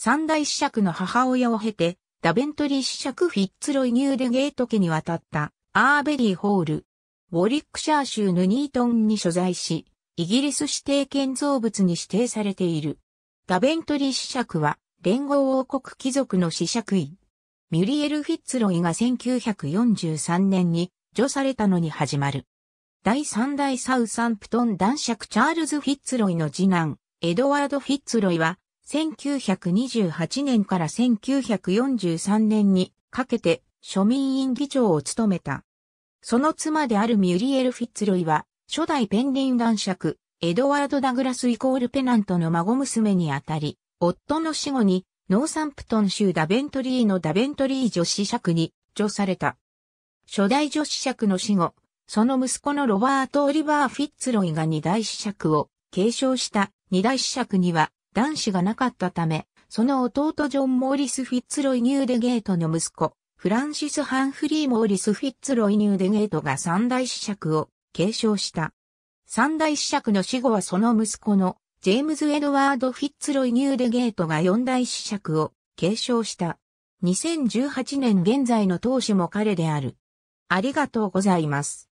三大子爵の母親を経て、ダベントリー子爵フィッツロイニューデゲート家に渡った、アーベリーホール。ウォリックシャー州ヌニートンに所在し、イギリス指定建造物に指定されている。ダベントリー子爵は、連合王国貴族の子爵位。ミュリエル・フィッツロイが1943年に除されたのに始まる。第三代サウサンプトン男爵チャールズ・フィッツロイの次男、エドワード・フィッツロイは、1928年から1943年にかけて庶民院議長を務めた。その妻であるミュリエル・フィッツロイは、初代ペンィン男爵、エドワード・ダグラスイコールペナントの孫娘にあたり、夫の死後に、ノーサンプトン州ダベントリーのダベントリー女子爵に、除された。初代女子爵の死後、その息子のロバート・オリバー・フィッツロイが二代子爵を継承した二代子爵には、男子がなかったため、その弟ジョン・モーリス・フィッツロイ・ニューデゲートの息子、フランシス・ハンフリー・モーリス・フィッツロイ・ニューデゲートが三大子爵を継承した。三大子爵の死後はその息子のジェームズ・エドワード・フィッツロイ・ニューデゲートが四大子爵を継承した。2018年現在の当主も彼である。ありがとうございます。